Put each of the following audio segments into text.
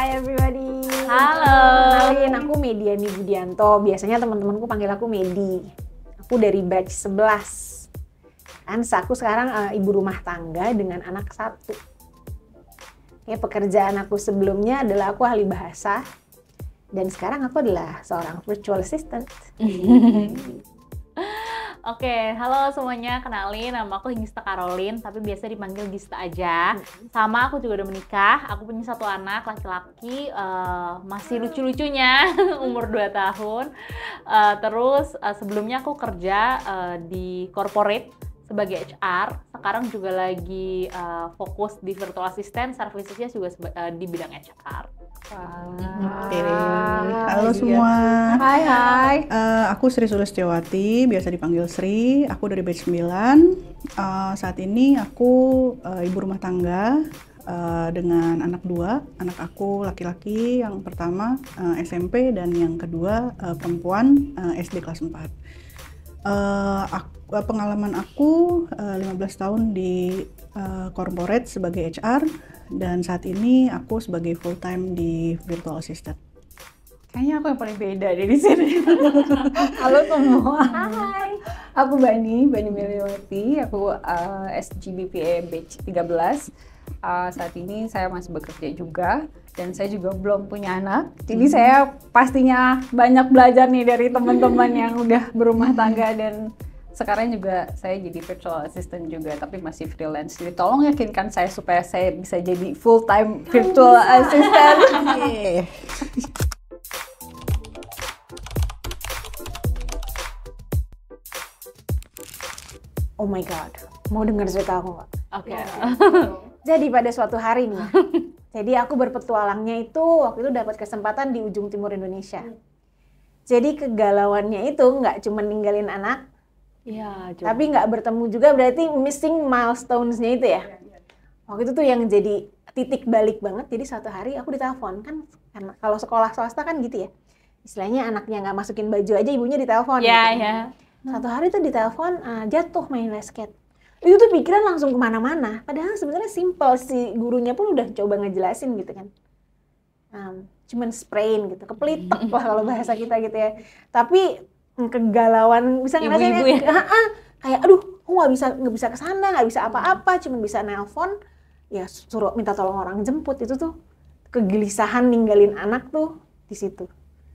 Hi everybody. Halo. Kenalin aku Mediani Budianto. Biasanya teman-temanku panggil aku Medi. Aku dari batch 11. Kan aku sekarang uh, ibu rumah tangga dengan anak satu. Ya, pekerjaan aku sebelumnya adalah aku ahli bahasa dan sekarang aku adalah seorang virtual assistant. Oke, okay, halo semuanya. Kenalin, nama aku Hingsta Karolin, tapi biasa dipanggil Gista aja. Mm-hmm. Sama aku juga udah menikah. Aku punya satu anak laki-laki, uh, masih mm. lucu-lucunya, umur 2 tahun. Uh, terus uh, sebelumnya aku kerja uh, di corporate sebagai HR sekarang juga lagi uh, fokus di virtual assistant servicesnya juga uh, di bidang HR. Wow. Okay. Halo semua. Hai hai. Uh, aku Sri Sulistiyawati, biasa dipanggil Sri. Aku dari batch 9. Uh, saat ini aku uh, ibu rumah tangga uh, dengan anak dua. Anak aku laki-laki yang pertama uh, SMP dan yang kedua uh, perempuan uh, SD kelas 4. Uh, aku Eh, pengalaman aku uh, eh, 15 tahun di uh, corporate sebagai HR dan saat ini aku sebagai full time di virtual assistant. Kayaknya aku yang paling beda deh di sini. Halo semua. Hai. Aku Bani, Bani Meliwati Aku uh, SGBPA e Batch 13. Uh, saat ini saya masih bekerja juga dan saya juga belum punya anak. Jadi hmm. saya pastinya banyak belajar nih dari teman-teman yang udah berumah tangga dan sekarang juga saya jadi virtual assistant juga tapi masih freelance jadi tolong yakinkan saya supaya saya bisa jadi full time virtual oh, assistant oh my god mau dengar cerita aku nggak oke okay. jadi pada suatu hari nih jadi aku berpetualangnya itu waktu itu dapat kesempatan di ujung timur Indonesia hmm. jadi kegalauannya itu nggak cuma ninggalin anak Iya. Tapi nggak bertemu juga berarti missing milestones-nya itu ya. Iya, iya. Waktu itu tuh yang jadi titik balik banget. Jadi satu hari aku ditelepon kan karena kalau sekolah swasta kan gitu ya. Istilahnya anaknya nggak masukin baju aja ibunya ditelepon. Iya, yeah, gitu. Iya. Satu hari tuh ditelepon uh, jatuh main basket. Itu tuh pikiran langsung kemana-mana. Padahal sebenarnya simple si gurunya pun udah coba ngejelasin gitu kan. Um, cuman sprain gitu, kepelitek lah kalau bahasa kita gitu ya. Tapi kegalauan bisa ngerasain Ibu -ibu ya? ya? kayak aduh aku nggak bisa nggak bisa kesana nggak bisa apa-apa cuma bisa nelpon ya suruh minta tolong orang jemput itu tuh kegelisahan ninggalin anak tuh di situ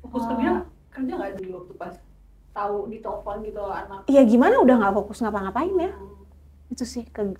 fokus kerja kerja nggak di waktu pas tahu telepon gitu anak iya gimana udah nggak fokus ngapa-ngapain ya hmm. itu sih ke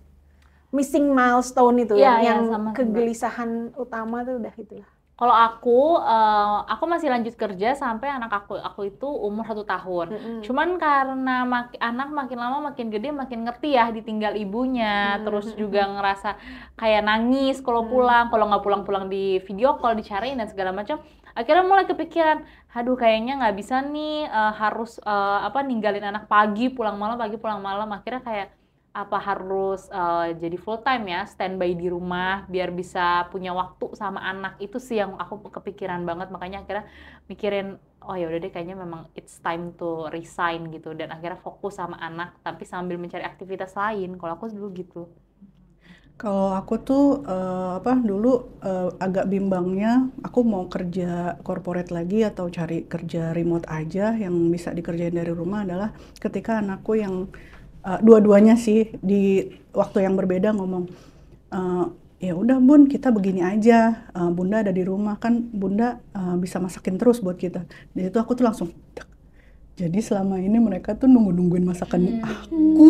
missing milestone itu ya, iya, iya, yang, ya, sama -sama. kegelisahan utama tuh udah itulah kalau aku, uh, aku masih lanjut kerja sampai anak aku aku itu umur satu tahun. Mm -hmm. Cuman karena mak anak makin lama makin gede makin ngerti ya ditinggal ibunya, mm -hmm. terus juga ngerasa kayak nangis kalau pulang, kalau nggak pulang-pulang di video call dicariin dan segala macam. Akhirnya mulai kepikiran, aduh kayaknya nggak bisa nih uh, harus uh, apa ninggalin anak pagi pulang malam pagi pulang malam. Akhirnya kayak apa harus uh, jadi full time ya standby di rumah biar bisa punya waktu sama anak itu sih yang aku kepikiran banget makanya akhirnya mikirin oh ya udah deh kayaknya memang it's time to resign gitu dan akhirnya fokus sama anak tapi sambil mencari aktivitas lain kalau aku dulu gitu kalau aku tuh uh, apa dulu uh, agak bimbangnya aku mau kerja corporate lagi atau cari kerja remote aja yang bisa dikerjain dari rumah adalah ketika anakku yang uh, dua-duanya sih di waktu yang berbeda ngomong uh, ya udah bun kita begini aja uh, bunda ada di rumah kan bunda uh, bisa masakin terus buat kita di itu aku tuh langsung Dak. jadi selama ini mereka tuh nunggu nungguin masakan hmm. aku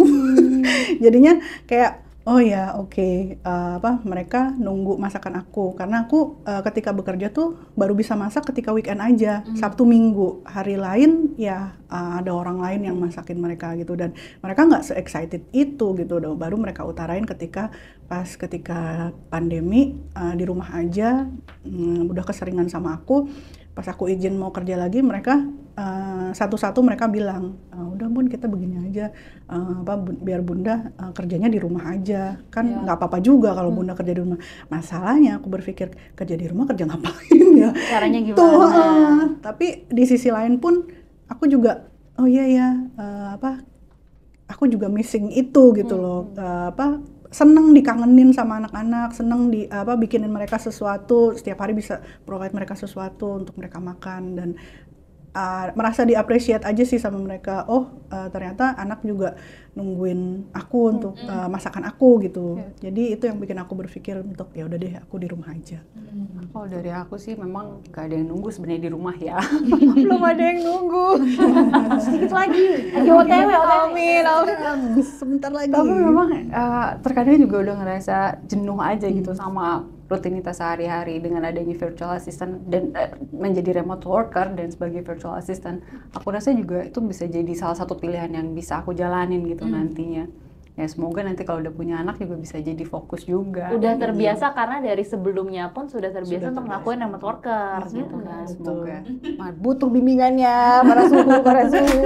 jadinya kayak Oh ya, oke. uh, apa, mereka nunggu masakan aku karena aku, uh, ketika bekerja tuh baru bisa masak ketika weekend aja, mm. Sabtu Minggu. Hari lain ya, uh, ada orang lain yang masakin mereka gitu dan mereka nggak se-excited itu gitu do baru mereka utarain ketika pas ketika pandemi, uh, di rumah aja, um, udah keseringan sama aku pas aku izin mau kerja lagi mereka eh, satu-satu uh, mereka bilang uh, udah bun kita begini aja uh, apa bun, biar bunda uh, kerjanya di rumah aja kan iya. nggak ya. apa-apa juga kalau hmm. bunda kerja di rumah masalahnya aku berpikir kerja di rumah kerja ngapain ya caranya gitu. gimana Tuh, ah, uh, tapi di sisi lain pun aku juga oh iya ya uh, apa aku juga missing itu gitu hmm. loh uh, apa seneng dikangenin sama anak-anak, seneng di apa bikinin mereka sesuatu, setiap hari bisa provide mereka sesuatu untuk mereka makan dan uh, merasa diapresiat aja sih sama mereka. Oh, uh, ternyata anak juga nungguin aku hmm, untuk mm -hmm. uh, masakan aku gitu. Yeah. Jadi itu yang bikin aku berpikir untuk ya udah deh aku di rumah aja. Mm. Kalau oh, dari aku sih memang gak ada yang nunggu sebenarnya di rumah ya. Belum ada yang nunggu. Sedikit lagi. Ayo OTW, amin, iya. amin. Sebentar lagi. Tapi memang uh, terkadang juga udah ngerasa jenuh aja mm. gitu hmm. sama rutinitas sehari-hari dengan adanya virtual assistant dan uh, menjadi remote worker dan sebagai virtual assistant aku rasa juga itu bisa jadi salah satu pilihan yang bisa aku jalanin gitu gitu hmm. nantinya ya semoga nanti kalau udah punya anak juga bisa jadi fokus juga udah gitu. terbiasa karena dari sebelumnya pun sudah terbiasa sudah untuk ngelakuin yang hmm, gitu kan semoga butuh bimbingannya para suhu para suhu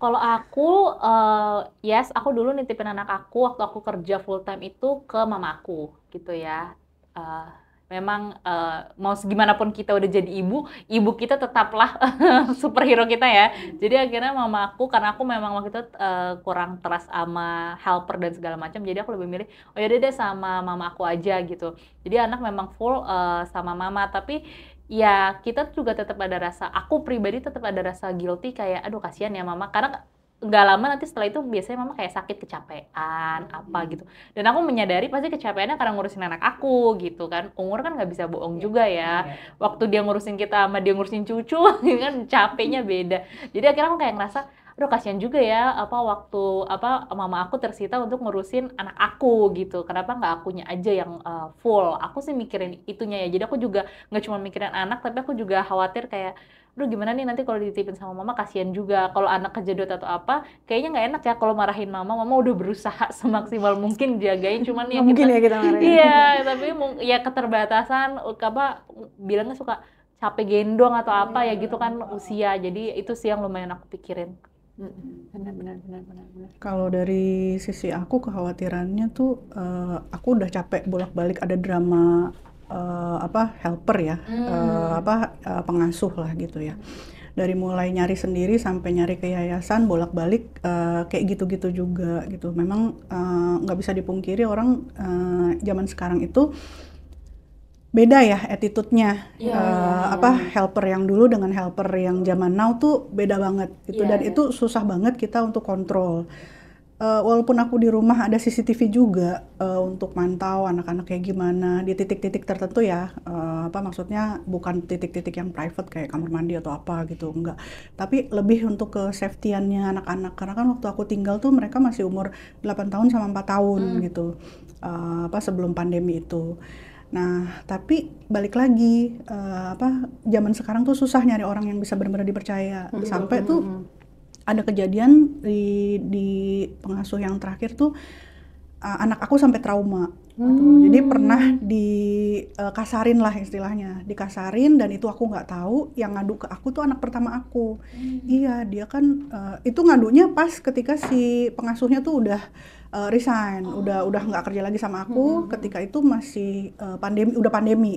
Kalau aku, uh, yes, aku dulu nitipin anak aku waktu aku kerja full time itu ke mamaku, gitu ya. Uh, memang uh, mau segimanapun pun kita udah jadi ibu, ibu kita tetaplah superhero kita ya. Jadi akhirnya mama aku karena aku memang waktu itu uh, kurang trust sama helper dan segala macam, jadi aku lebih milih oh ya deh sama mama aku aja gitu. Jadi anak memang full uh, sama mama, tapi ya kita juga tetap ada rasa aku pribadi tetap ada rasa guilty kayak aduh kasihan ya mama karena nggak lama nanti setelah itu biasanya mama kayak sakit kecapean hmm. apa gitu dan aku menyadari pasti kecapeannya karena ngurusin anak aku gitu kan umur kan nggak bisa bohong yeah. juga ya yeah. waktu dia ngurusin kita sama dia ngurusin cucu ya kan capeknya hmm. beda jadi akhirnya aku kayak ngerasa aduh kasihan juga ya apa waktu apa mama aku tersita untuk ngurusin anak aku gitu kenapa nggak akunya aja yang uh, full aku sih mikirin itunya ya jadi aku juga nggak cuma mikirin anak tapi aku juga khawatir kayak aduh gimana nih nanti kalau dititipin sama mama kasihan juga kalau anak kejedot atau apa kayaknya nggak enak ya kalau marahin mama mama udah berusaha semaksimal mungkin jagain cuman ya mungkin kita, ya kita marahin iya tapi ya keterbatasan apa bilangnya suka capek gendong atau apa ya gitu kan usia jadi itu sih yang lumayan aku pikirin benar benar benar benar, benar. kalau dari sisi aku kekhawatirannya tuh uh, aku udah capek bolak balik ada drama uh, apa helper ya hmm. uh, apa uh, pengasuh lah gitu ya dari mulai nyari sendiri sampai nyari ke yayasan bolak-balik uh, kayak gitu-gitu juga gitu memang nggak uh, bisa dipungkiri orang uh, zaman sekarang itu beda ya attitude-nya yeah, iya, uh, iya, yeah, apa helper yang dulu dengan helper yang zaman now tuh beda banget itu yeah, dan yeah. itu susah banget kita untuk kontrol uh, walaupun aku di rumah ada CCTV juga uh, untuk mantau anak-anak kayak gimana di titik-titik tertentu ya uh, apa maksudnya bukan titik-titik yang private kayak kamar mandi atau apa gitu enggak tapi lebih untuk ke safetyannya anak-anak karena kan waktu aku tinggal tuh mereka masih umur 8 tahun sama 4 tahun hmm. gitu uh, apa sebelum pandemi itu Nah, tapi balik lagi uh, apa zaman sekarang tuh susah nyari orang yang bisa benar-benar dipercaya. -hmm. Sampai tuh hmm ada kejadian di di pengasuh yang terakhir tuh uh, anak aku sampai trauma gitu. Hmm. Jadi pernah dikasarin eh, uh, lah istilahnya, dikasarin dan itu aku nggak tahu. Yang ngadu ke aku tuh anak pertama aku. Hmm. Iya, dia kan uh, itu ngadunya pas ketika si pengasuhnya tuh udah uh, resign, oh. udah udah nggak kerja lagi sama aku. Hmm. Ketika itu masih uh, pandemi, udah pandemi,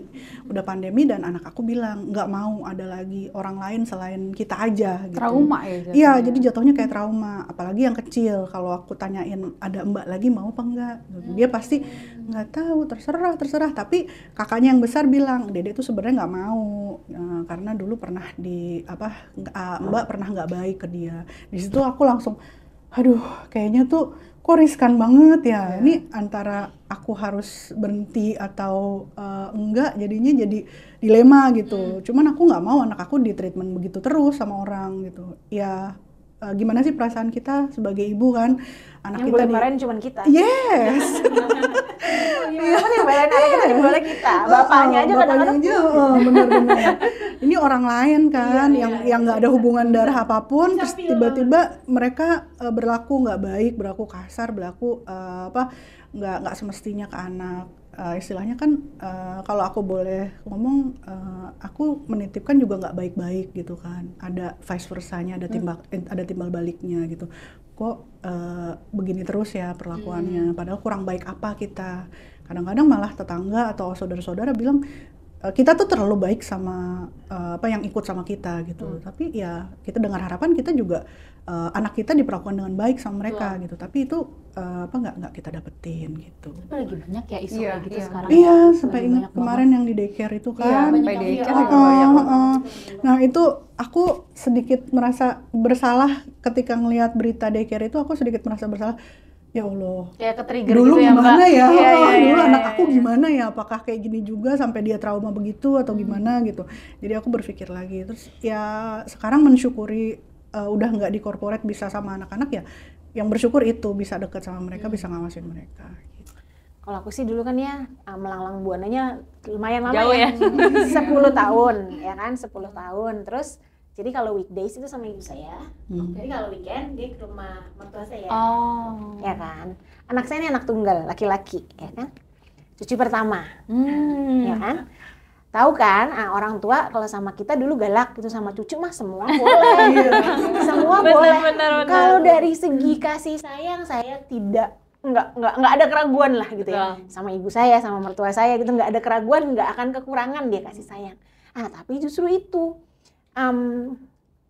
udah pandemi dan anak aku bilang nggak mau ada lagi orang lain selain kita aja. Gitu. Trauma ya? Iya, jadi jatuhnya kayak trauma. Apalagi yang kecil. Kalau aku tanyain ada mbak lagi mau apa enggak, dia pasti nggak tahu, terserah terserah. Tapi kakaknya yang besar bilang, dede itu sebenarnya nggak mau uh, karena dulu pernah di apa uh, mbak pernah nggak baik ke dia. Di situ aku langsung, aduh, kayaknya tuh kok riskan banget ya yeah. ini antara aku harus berhenti atau uh, enggak jadinya jadi dilema gitu mm. cuman aku nggak mau anak aku di treatment begitu terus sama orang gitu ya uh, gimana sih perasaan kita sebagai ibu kan anak yang kita kemarin di... marahin cuma kita yes gimana sih yang anak kita bapaknya aja oh, kadang-kadang bener-bener gitu. oh, ini orang lain kan yeah, iya, yang yeah, yang nggak yeah, ada hubungan darah iya. apapun terus tiba-tiba mereka uh, berlaku nggak baik berlaku kasar berlaku uh, apa nggak nggak semestinya ke anak uh, istilahnya kan uh, kalau aku boleh ngomong uh, aku menitipkan juga nggak baik-baik gitu kan ada vice versanya ada timbal hmm. ada timbal baliknya gitu kok uh, begini terus ya perlakuannya hmm. padahal kurang baik apa kita kadang-kadang malah tetangga atau saudara-saudara bilang Eh, kita tuh terlalu baik sama uh, apa yang ikut sama kita gitu. Hmm. Tapi ya kita dengar harapan kita juga uh, anak kita diperlakukan dengan baik sama mereka Betul. gitu. Tapi itu uh, apa nggak nggak kita dapetin gitu. Tapi lagi banyak ya isu yeah, gitu yeah. sekarang. Iya, yeah, sampai ingat kemarin banget. yang di daycare itu iya, kan. Yeah, daycare uh, uh. Nah, itu aku sedikit merasa bersalah ketika ngelihat berita daycare itu aku sedikit merasa bersalah ya Allah. Ya ketrigger Dulu gitu ya, gimana ya, ya? ya, ya, dulu ya, anak ya, aku iya. gimana ya? Apakah kayak gini juga sampai dia trauma begitu atau gimana hmm. gitu. Jadi aku berpikir lagi. Terus ya sekarang mensyukuri uh, udah nggak di corporate bisa sama anak-anak ya. Yang bersyukur itu bisa dekat sama mereka, hmm. bisa ngawasin mereka. Gitu. Kalau aku sih dulu kan ya ah, melanglang buananya lumayan lama Jauh ya. ya. tahun, ya kan? sepuluh tahun. Terus jadi kalau weekdays itu sama ibu saya. Hmm. Jadi kalau weekend dia ke rumah mertua saya. Oh. Ya kan. Anak saya ini anak tunggal, laki-laki, ya kan. Cucu pertama. Hmm. Ya kan. Tahu kan ah, orang tua kalau sama kita dulu galak gitu sama cucu mah semua boleh. Iya. semua bener, boleh. Kalau dari segi kasih sayang saya tidak nggak nggak nggak ada keraguan lah gitu ya sama ibu saya sama mertua saya gitu nggak ada keraguan nggak akan kekurangan dia kasih sayang ah tapi justru itu um,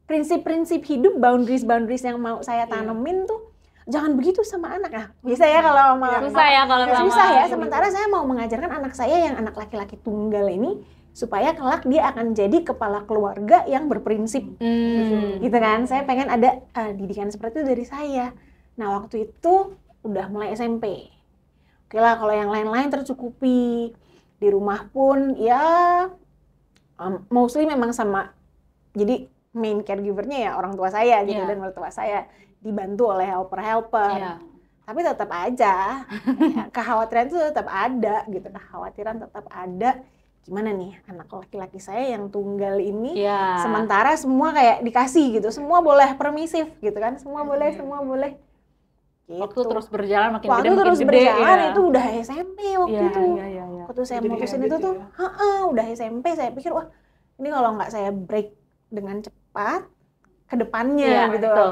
prinsip-prinsip hidup, boundaries-boundaries yang mau saya iya. tanamin yeah. tuh jangan begitu sama anak ah bisa ya kalau mau iya. susah ya kalau susah, iya, susah ya sementara saya mau mengajarkan anak saya yang anak laki-laki tunggal ini supaya kelak dia akan jadi kepala keluarga yang berprinsip hmm. gitu kan saya pengen ada uh, didikan seperti itu dari saya nah waktu itu udah mulai SMP oke lah kalau yang lain-lain tercukupi di rumah pun ya um, mostly memang sama jadi main caregivernya ya orang tua saya gitu yeah. dan mertua saya dibantu oleh helper helper iya. yeah. tapi tetap aja ya, kekhawatiran itu tetap ada gitu nah, kekhawatiran tetap ada gimana nih anak laki-laki saya yang tunggal ini yeah. sementara semua kayak dikasih gitu semua boleh permisif gitu kan semua yeah. boleh iya. semua boleh gitu. waktu terus berjalan makin waktu gede terus gede, berjalan ya. itu udah SMP waktu yeah, itu yeah, yeah, yeah. waktu saya mutusin itu gitu tuh ya. ha -ha, udah SMP saya pikir wah ini kalau nggak saya break dengan cepat ke depannya ya, gitu. Betul.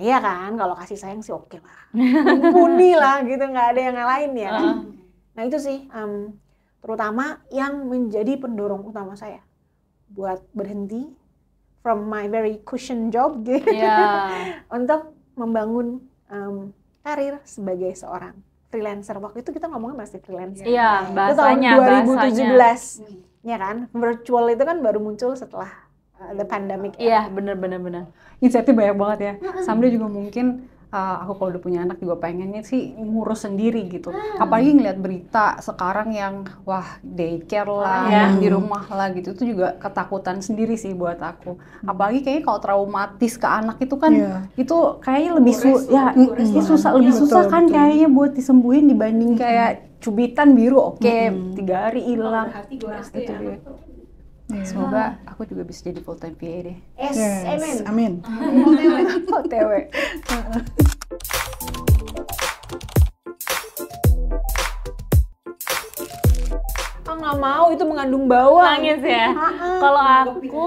Iya kan, kalau kasih sayang sih oke okay lah. Mumpuni lah gitu, nggak ada yang lain ya. Uh. Nah itu sih, um, terutama yang menjadi pendorong utama saya buat berhenti from my very cushion job gitu. Yeah. untuk membangun um, karir sebagai seorang freelancer. Waktu itu kita ngomongnya masih freelancer. Iya, yeah, bahasanya. Itu tahun 2017, bahasanya. ya kan? Virtual itu kan baru muncul setelah the hmm. pandemic. Iya, yeah, bener-bener bener. Insightnya banyak banget ya. Hmm. Sambil juga mungkin uh, aku kalau udah punya anak juga pengennya sih ngurus sendiri gitu. Hmm. Apalagi ngeliat berita sekarang yang wah daycare lah, yeah. Iya. di rumah lah gitu itu juga ketakutan sendiri sih buat aku. Hmm. Apalagi kayaknya kalau traumatis ke anak itu kan yeah. itu kayaknya lebih su ya Bures, ya, susah lebih iya, betul, susah kan betul. kayaknya buat disembuhin dibanding kayak cubitan biru oke okay, hmm. tiga hari hilang. Oh, ya? Gitu, gitu. Yeah. Semoga oh. aku juga bisa jadi full time PA deh. Yes, amin. Amin. OTW. nggak mau itu mengandung bawang. Nangis ya. Ah, ah. Kalau aku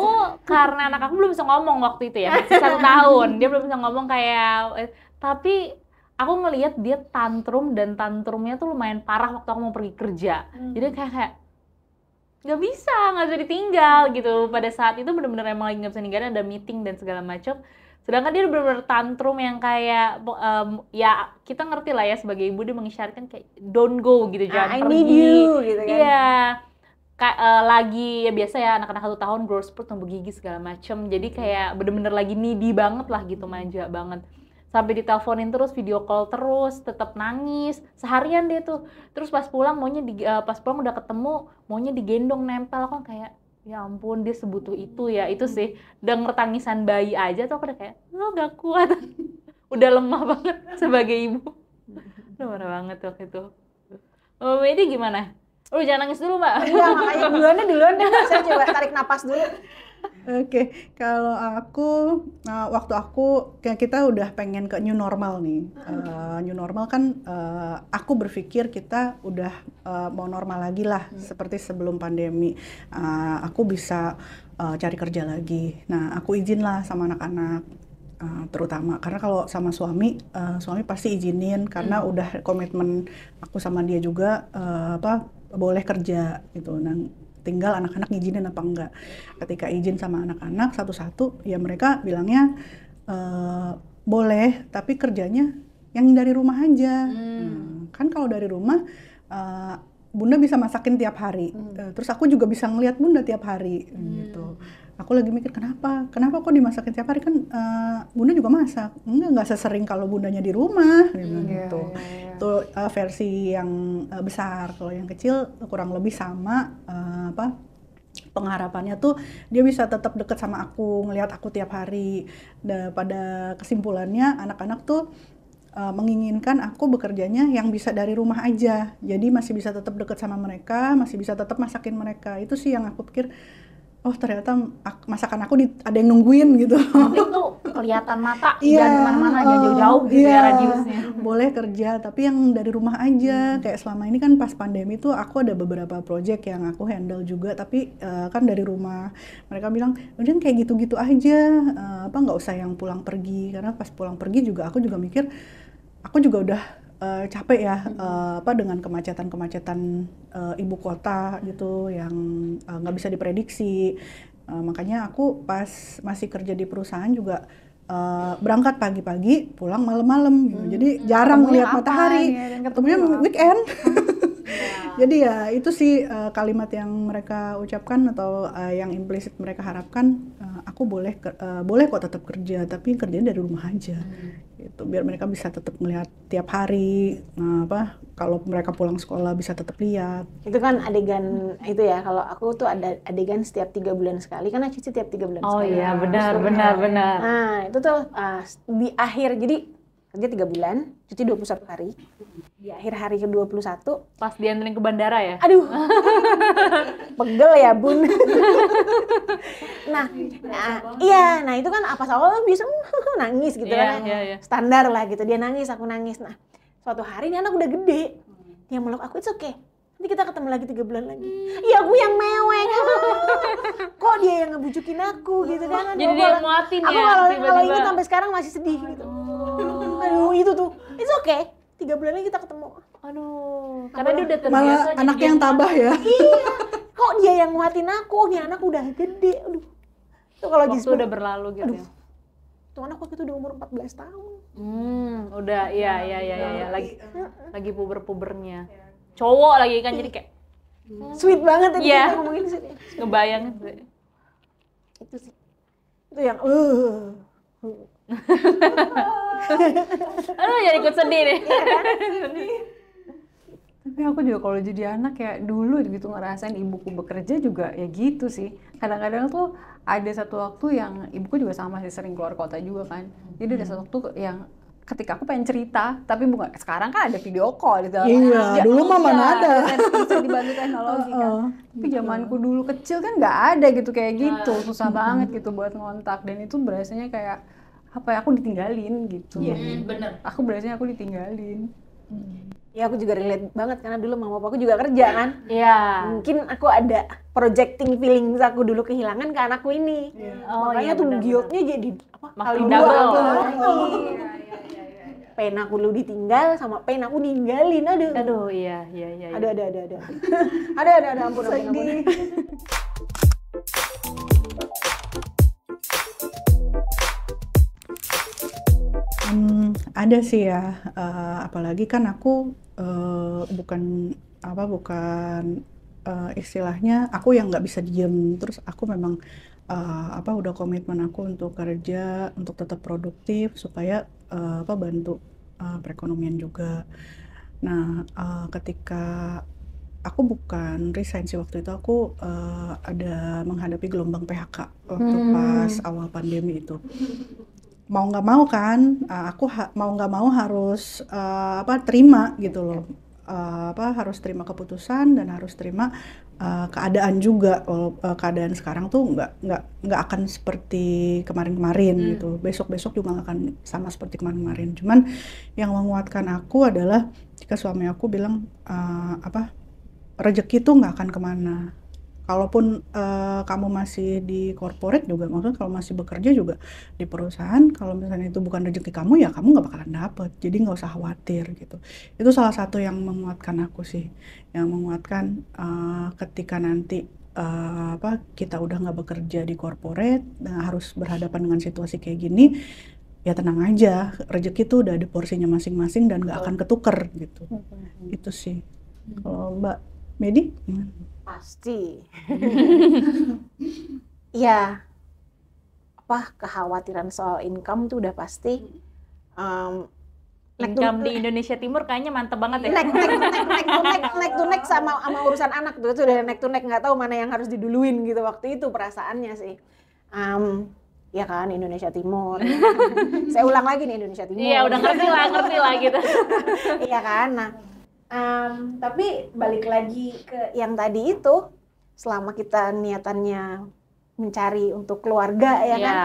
karena anak aku belum bisa ngomong waktu itu ya, masih satu tahun dia belum bisa ngomong kayak eh, tapi aku ngelihat dia tantrum dan tantrumnya tuh lumayan parah waktu aku mau pergi kerja. Hmm. Jadi kayak, kayak nggak bisa nggak bisa ditinggal gitu pada saat itu benar-benar emang lagi nggak bisa ninggalin ada meeting dan segala macam sedangkan dia benar-benar tantrum yang kayak um, ya kita ngerti lah ya sebagai ibu dia mengisyaratkan kayak don't go gitu ah, jangan ah, I pergi gitu kan iya Ka uh, lagi ya biasa ya anak-anak satu tahun growth spurt tumbuh gigi segala macem jadi hmm. kayak bener-bener lagi needy banget lah gitu manja banget sampai diteleponin terus video call terus tetap nangis seharian dia tuh terus pas pulang maunya di, uh, pas pulang udah ketemu maunya digendong nempel kok kayak ya ampun dia sebutuh itu ya itu sih denger tangisan bayi aja tuh aku udah kayak lo oh, gak kuat udah lemah banget sebagai ibu lemah banget waktu itu Oh, ini gimana? Lu jangan nangis dulu, Mbak. Iya, makanya duluan deh, duluan deh. Saya coba tarik napas dulu. Oke, okay. kalau aku uh, waktu aku kayak kita udah pengen ke new normal nih. Uh, new normal kan uh, aku berpikir kita udah uh, mau normal lagi lah hmm. seperti sebelum pandemi. Uh, aku bisa uh, cari kerja lagi. Nah, aku izin lah sama anak-anak Uh, terutama karena kalau sama suami uh, suami pasti izinin karena hmm. udah komitmen aku sama dia juga uh, apa boleh kerja gitu nah tinggal anak-anak izinin apa enggak ketika izin sama anak-anak satu-satu ya mereka bilangnya e, boleh tapi kerjanya yang dari rumah aja hmm. Nah, kan kalau dari rumah uh, bunda bisa masakin tiap hari hmm. terus aku juga bisa ngelihat bunda tiap hari hmm. gitu aku lagi mikir kenapa kenapa kok dimasakin tiap hari kan uh, bunda juga masak enggak nggak sesering kalau bundanya di rumah hmm, iya, gitu yeah, iya. itu yeah, itu uh, versi yang uh, besar kalau yang kecil kurang lebih sama uh, apa pengharapannya tuh dia bisa tetap deket sama aku ngelihat aku tiap hari da, pada kesimpulannya anak-anak tuh menginginkan aku bekerjanya yang bisa dari rumah aja, jadi masih bisa tetap deket sama mereka, masih bisa tetap masakin mereka. Itu sih yang aku pikir oh ternyata masakan aku di, ada yang nungguin gitu. itu kelihatan mata yeah, dan kemana-mana aja jauh-jauh gitu yeah, ya radiusnya. Boleh kerja, tapi yang dari rumah aja. Hmm. Kayak selama ini kan pas pandemi tuh aku ada beberapa project yang aku handle juga, tapi uh, kan dari rumah. Mereka bilang, udah kayak gitu-gitu aja, uh, apa nggak usah yang pulang pergi. Karena pas pulang pergi juga aku juga mikir, aku juga udah uh, capek ya hmm. uh, apa dengan kemacetan-kemacetan uh, ibu kota gitu yang nggak uh, bisa diprediksi. Uh, makanya aku pas masih kerja di perusahaan juga uh, berangkat pagi-pagi, pulang malam-malam gitu. Hmm. Jadi jarang melihat matahari. Ya, ketemunya weekend. Hmm. Iya. Jadi ya itu sih uh, kalimat yang mereka ucapkan atau uh, yang implisit mereka harapkan uh, aku boleh uh, boleh kok tetap kerja tapi kerjanya dari rumah aja. Hmm. Itu biar mereka bisa tetap melihat tiap hari uh, apa kalau mereka pulang sekolah bisa tetap lihat. Itu kan adegan hmm. itu ya kalau aku tuh ada adegan setiap tiga bulan sekali karena cuci tiap tiga bulan oh, sekali. Oh iya nah, benar benar benar. Nah, itu tuh uh, di akhir jadi kerja tiga bulan, cuti 21 hari. Di akhir hari ke-21 pas dianterin ke bandara ya. Aduh. pegel ya, Bun. nah, nah, iya, nah itu kan apa awal bisa nangis gitu yeah, kan. Yeah, yeah. Iya. Standar lah gitu. Dia nangis, aku nangis. Nah, suatu hari ini anak udah gede. Dia meluk aku, itu okay. Nanti kita ketemu lagi tiga bulan lagi. Ya aku yang mewek. Kok dia yang ngebujukin aku gitu kan. Jadi dia muatin ya. Aku kalau, kalau ingat sampai sekarang masih sedih gitu sejauh itu tuh. It's okay. Tiga bulan lagi kita ketemu. Aduh, karena dia udah terbiasa. Malah anaknya yang tabah ya. Iya. Kok dia yang nguatin aku? Ini anak udah gede. Aduh. Itu kalau Waktu udah berlalu gitu. Aduh. Itu ya. anak waktu itu udah umur 14 tahun. Hmm, udah iya iya iya iya ya. lagi iya. lagi puber-pubernya. Cowok lagi kan jadi kayak hmm. sweet banget tadi yeah. kita ngomongin sweet. Ngebayang itu sih. Itu yang uh. Aduh jadi ikut sedih deh. Iya, kan? Tapi aku juga kalau jadi anak ya dulu gitu ngerasain ibuku bekerja juga ya gitu sih. Kadang-kadang tuh ada satu waktu yang ibuku juga sama sih sering keluar kota juga kan. Jadi ada hmm. satu waktu yang ketika aku pengen cerita, tapi bukan sekarang kan ada video call gitu. Iya, ya dulu mah mana ada. Kan, bisa dibantu teknologi kan. Uh, tapi gitu. zamanku dulu kecil kan nggak ada gitu kayak gitu, nah. susah banget gitu buat ngontak dan itu berasanya kayak apa ya, aku ditinggalin gitu. Iya, yeah, bener. Aku berasanya aku ditinggalin. Hmm. Ya aku juga relate banget karena dulu mama papa aku juga kerja kan. Iya. Yeah. Mungkin aku ada projecting feeling aku dulu kehilangan ke anakku ini. Yeah. Oh, Makanya iya, tuh guilt-nya jadi apa? Makin kali dua Oh. Iya, iya, iya, iya. Pen aku dulu ditinggal sama pen aku ninggalin aduh. Aduh iya iya iya. iya. Ada ada ada ada. ada ada ada ampun ampun. ampun. ada sih ya, uh, apalagi kan aku, uh, bukan apa, bukan, uh, istilahnya aku yang nggak bisa diem, terus aku memang, uh, apa, udah komitmen aku untuk kerja, untuk tetap produktif supaya, uh, apa, bantu, uh, perekonomian juga. Nah, uh, ketika aku bukan resign sih waktu itu aku, uh, ada menghadapi gelombang PHK waktu hmm. pas awal pandemi itu mau nggak mau kan uh, aku mau nggak mau harus uh, apa terima gitu loh uh, apa harus terima keputusan dan harus terima uh, keadaan juga uh, keadaan sekarang tuh nggak nggak nggak akan seperti kemarin-kemarin hmm. gitu besok besok juga nggak akan sama seperti kemarin-kemarin cuman yang menguatkan aku adalah jika suami aku bilang uh, apa rezeki tuh nggak akan kemana kalaupun uh, kamu masih di corporate juga maksudnya kalau masih bekerja juga di perusahaan kalau misalnya itu bukan rezeki kamu ya kamu nggak bakalan dapet jadi nggak usah khawatir gitu itu salah satu yang menguatkan aku sih yang menguatkan uh, ketika nanti uh, apa kita udah nggak bekerja di corporate dan harus berhadapan dengan situasi kayak gini ya tenang aja rezeki tuh udah ada porsinya masing-masing dan nggak akan ketuker gitu itu sih hmm. kalau mbak Medi gimana? pasti ya apa kekhawatiran soal income tuh udah pasti um, Income di Indonesia Timur kayaknya mantep banget ya. Nek, nek, nek, nek, nek, nek, sama, sama urusan anak tuh, sudah udah nek to nek nggak tahu mana yang harus diduluin gitu waktu itu perasaannya sih. Um, ya kan Indonesia Timur. Saya ulang lagi nih Indonesia Timur. Iya udah ngerti lah, ngerti lah gitu. iya kan. Nah, Um, tapi balik lagi ke yang tadi itu, selama kita niatannya mencari untuk keluarga ya yeah. kan,